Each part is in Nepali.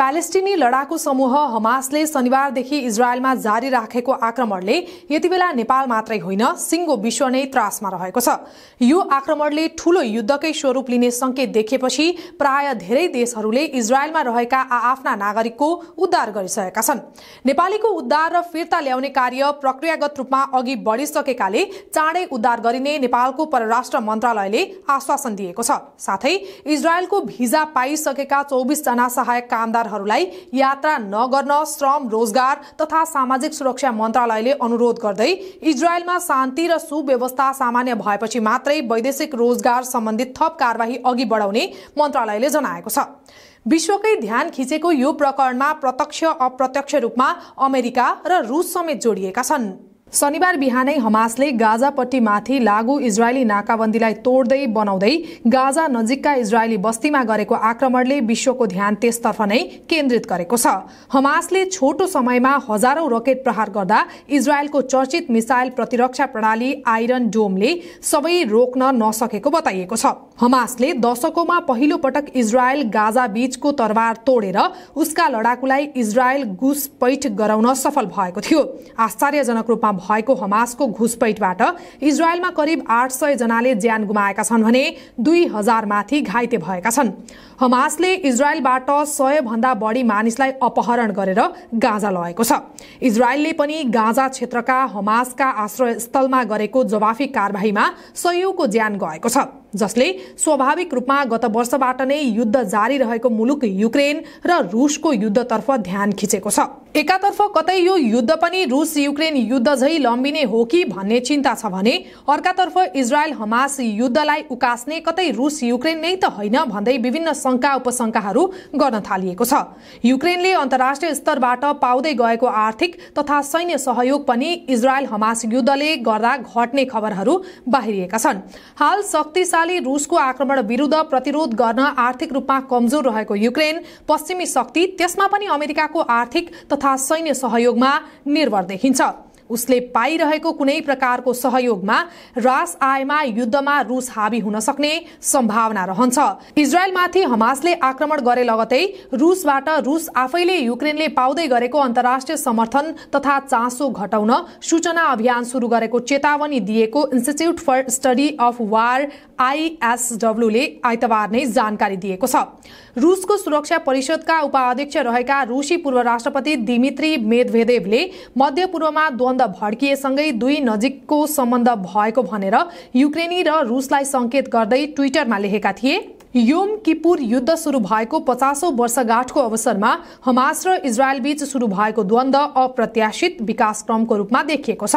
प्यालेस्टिनी लडाकु समूह हमासले शनिबारदेखि इजरायलमा जारी राखेको आक्रमणले यति बेला नेपाल मात्रै होइन सिङ्गो विश्व नै त्रासमा रहेको छ यो आक्रमणले ठूलो युद्धकै स्वरूप लिने संकेत देखेपछि प्राय धेरै देशहरूले इजरायलमा रहेका आफ्ना नागरिकको उद्धार गरिसकेका छन् नेपालीको उद्धार र फिर्ता ल्याउने कार्य प्रक्रियागत रूपमा अघि बढिसकेकाले चाँडै उद्धार गरिने नेपालको परराष्ट्र मन्त्रालयले आश्वासन दिएको छ साथै इजरायलको भिजा पाइसकेका जना सहायक कामदार परिवारहरूलाई यात्रा नगर्न श्रम रोजगार तथा सामाजिक सुरक्षा मन्त्रालयले अनुरोध गर्दै इजरायलमा शान्ति र सुव्यवस्था सामान्य भएपछि मात्रै वैदेशिक रोजगार सम्बन्धित थप कार्यवाही अघि बढाउने मन्त्रालयले जनाएको छ विश्वकै ध्यान खिचेको यो प्रकरणमा प्रत्यक्ष अप्रत्यक्ष रूपमा अमेरिका र रुस समेत जोडिएका छन् शनिबार बिहानै हमासले गाजापट्टिमाथि लागू इजरायली नाकाबन्दीलाई तोड्दै बनाउँदै गाजा नजिकका इजरायली बस्तीमा गरेको आक्रमणले विश्वको ध्यान त्यसतर्फ नै केन्द्रित गरेको छ हमासले छोटो समयमा हजारौं रकेट प्रहार गर्दा इजरायलको चर्चित मिसाइल प्रतिरक्षा प्रणाली आइरन डोमले सबै रोक्न नसकेको बताइएको छ हमासले दशकोमा पहिलो पटक इजरायल गाजा बीचको तरवार तोडेर उसका लडाकुलाई इजरायल घुसपैठ गराउन सफल भएको थियो आश्चर्यजनक रूपमा भएको हमासको घुसपैठबाट इजरायलमा करिब आठ सय जनाले ज्यान गुमाएका छन् भने दुई माथि घाइते भएका छन् हमासले इजरायलबाट सय भन्दा बढी मानिसलाई अपहरण गरेर गाँजा लगेको छ इजरायलले पनि गाँजा क्षेत्रका हमासका आश्रयस्थलमा गरेको जवाफी कार्यवाहीमा सयौंको ज्यान गएको छ जसले स्वाभाविक रूपमा गत वर्षबाट नै युद्ध जारी रहेको मुलुक युक्रेन र रुसको युद्धतर्फ ध्यान खिचेको छ एकातर्फ कतै यो युद्ध पनि रुस युक्रेन युद्ध झै लम्बिने हो कि भन्ने चिन्ता छ भने अर्कातर्फ इजरायल हमास युद्धलाई उकास्ने कतै रुस युक्रेन नै त होइन भन्दै विभिन्न शङ्का उपशङ्काहरू गर्न थालिएको छ युक्रेनले अन्तर्राष्ट्रिय स्तरबाट पाउँदै गएको आर्थिक तथा सैन्य सहयोग पनि इजरायल हमास युद्धले गर्दा घट्ने खबरहरू बाहिरिएका छन् हाल शक्तिशाली अमेरिकाले रुसको आक्रमण विरुद्ध प्रतिरोध गर्न आर्थिक रूपमा कमजोर रहेको युक्रेन पश्चिमी शक्ति त्यसमा पनि अमेरिकाको आर्थिक तथा सैन्य सहयोगमा निर्भर देखिन्छ उसले पाइरहेको कुनै प्रकारको सहयोगमा रास आएमा युद्धमा रुस हावी हुन सक्ने सम्भावना रहन्छ इजरायलमाथि हमासले आक्रमण गरे लगतै रुसबाट रुस आफैले युक्रेनले पाउँदै गरेको अन्तर्राष्ट्रिय समर्थन तथा चासो घटाउन सूचना अभियान सुरु गरेको चेतावनी दिएको institute for study of war आइएसडब्ल्यूले आइतबार नै जानकारी दिएको छ रुसको सुरक्षा परिषदका उपाध्यक्ष रहेका रुसी पूर्व राष्ट्रपति दिमित्री मेदभेदेवले मध्यपूर्वमा द्वन्द सम्बन्ध भड्किएसँगै दुई नजिकको सम्बन्ध भएको भनेर युक्रेनी र रुसलाई सङ्केत गर्दै ट्विटरमा लेखेका थिए योम किपुर युद्ध सुरु भएको पचासौँ वर्षगाँठको अवसरमा हमास र इजरायलबीच सुरु भएको द्वन्द अप्रत्याशित विकासक्रमको रूपमा देखिएको छ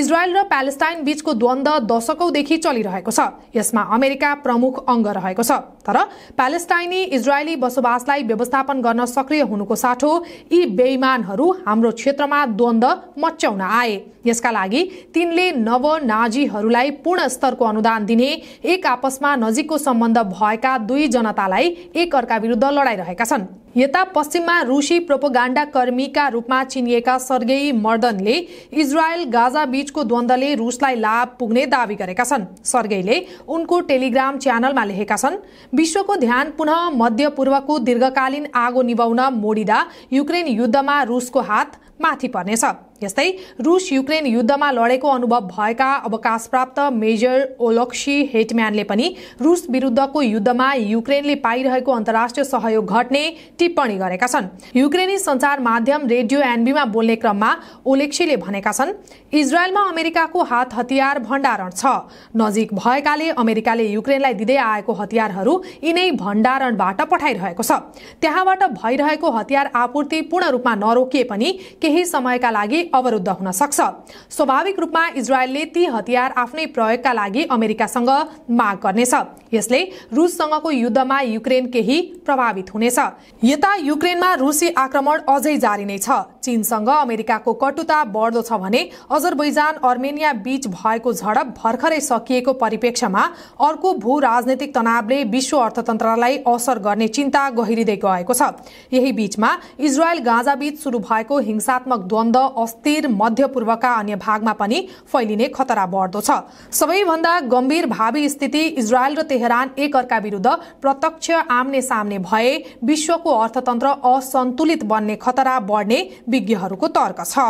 इजरायल र प्यालेस्टाइन बीचको द्वन्द दशकौंदेखि चलिरहेको छ यसमा अमेरिका प्रमुख अङ्ग रहेको छ तर प्यालेस्टाइनी इजरायली बसोबासलाई व्यवस्थापन गर्न सक्रिय हुनुको साटो यी बेइमानहरू हाम्रो क्षेत्रमा द्वन्द मच्याउन आए यसका लागि तिनले नव नाजीहरूलाई पूर्ण स्तरको अनुदान दिने एक आपसमा नजिकको सम्बन्ध भए भएका दुई जनतालाई एक अर्का विरुद्ध लडाइरहेका छन् यता पश्चिममा रुसी प्रोपोगाण्डा कर्मीका रूपमा चिनिएका सर्गेई मर्दनले इजरायल गाजा बीचको द्वन्द्वले रुसलाई लाभ पुग्ने दावी गरेका छन् सर्गेईले उनको टेलिग्राम च्यानलमा लेखेका छन् विश्वको ध्यान पुनः मध्यपूर्वको दीर्घकालीन आगो निभाउन मोडिँदा युक्रेन युद्धमा रुसको हात माथि पर्नेछ यस्तै रुस युक्रेन युद्धमा लडेको अनुभव भएका अवकाशप्राप्त मेजर ओलोक्सी हेटम्यानले पनि रुस विरुद्धको युद्धमा युक्रेनले पाइरहेको अन्तर्राष्ट्रिय सहयोग घट्ने टिप्पणी गरेका छन् युक्रेनी सञ्चार माध्यम रेडियो एनबीमा बोल्ने क्रममा ओलेक्सीले भनेका छन् इजरायलमा अमेरिकाको हात हतियार भण्डारण छ नजिक भएकाले अमेरिकाले युक्रेनलाई दिँदै आएको हतियारहरू यिनै भण्डारणबाट पठाइरहेको छ त्यहाँबाट भइरहेको हतियार आपूर्ति पूर्ण रूपमा नरोकिए पनि केही समयका लागि अवरुद्ध हुन सक्छ स्वाभाविक रूपमा इजरायलले ती हतियार आफ्नै प्रयोगका लागि अमेरिकासँग माग गर्नेछ यसले रुससँगको युद्धमा युक्रेन केही प्रभावित हुनेछ यता युक्रेनमा रुसी आक्रमण अझै जारी नै छ चीनसँग अमेरिकाको कटुता बढ्दो छ भने अजरबैजान अर्मेनिया बीच भएको झडप भर्खरै सकिएको परिप्रेक्ष्यमा अर्को भू राजनैतिक तनावले विश्व अर्थतन्त्रलाई असर गर्ने चिन्ता गहिरिँदै गएको छ यही बीचमा इजरायल गाँजाबीच शुरू भएको हिंसात्मक द्वन्द अस्थिर मध्यपूर्वका अन्य भागमा पनि फैलिने खतरा बढ्दो छ सबैभन्दा गम्भीर भावी स्थिति इजरायल र तेहरान एकअर्का विरूद्ध प्रत्यक्ष आम्ने सामने भए विश्वको अर्थतन्त्र असन्तुलित बन्ने खतरा बढ्ने विज्ञहरूको तर्क छ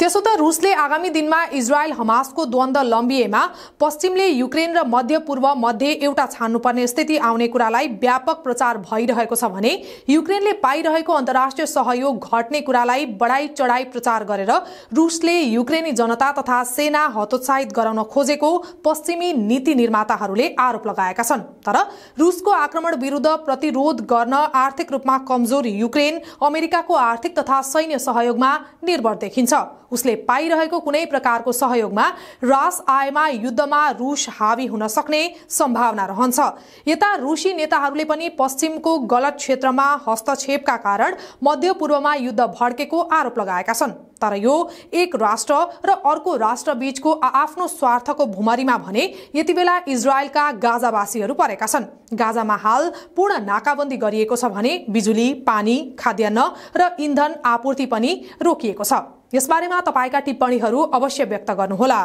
त्यसो त रुसले आगामी दिनमा इजरायल हमासको द्वन्द लम्बिएमा पश्चिमले युक्रेन र मध्य पूर्व मध्ये एउटा छान्नुपर्ने स्थिति आउने कुरालाई व्यापक प्रचार भइरहेको छ भने युक्रेनले पाइरहेको अन्तर्राष्ट्रिय सहयोग घट्ने कुरालाई बढाई चढाई प्रचार गरेर रुसले युक्रेनी जनता तथा सेना हतोत्साहित गराउन खोजेको पश्चिमी नीति निर्माताहरूले आरोप लगाएका छन् तर रुसको आक्रमण विरूद्ध प्रतिरोध गर्न आर्थिक रूपमा कमजोर युक्रेन अमेरिकाको आर्थिक तथा सैन्य सहयोगमा निर्भर देखिन्छ उसले पाइरहेको कुनै प्रकारको सहयोगमा रास आएमा युद्धमा रुस हावी हुन सक्ने सम्भावना रहन्छ यता रुसी नेताहरूले पनि पश्चिमको गलत क्षेत्रमा हस्तक्षेपका कारण मध्यपूर्वमा युद्ध भड्केको आरोप लगाएका छन् तर यो एक राष्ट्र र अर्को राष्ट्र बीचको आफ्नो स्वार्थको भुमरीमा भने यति बेला इजरायलका गाजावासीहरू परेका छन् गाजामा हाल पूर्ण नाकाबन्दी गरिएको छ भने बिजुली पानी खाद्यान्न र इन्धन आपूर्ति पनि रोकिएको छ यसबारेमा तपाईँका टिप्पणीहरू अवश्य व्यक्त गर्नुहोला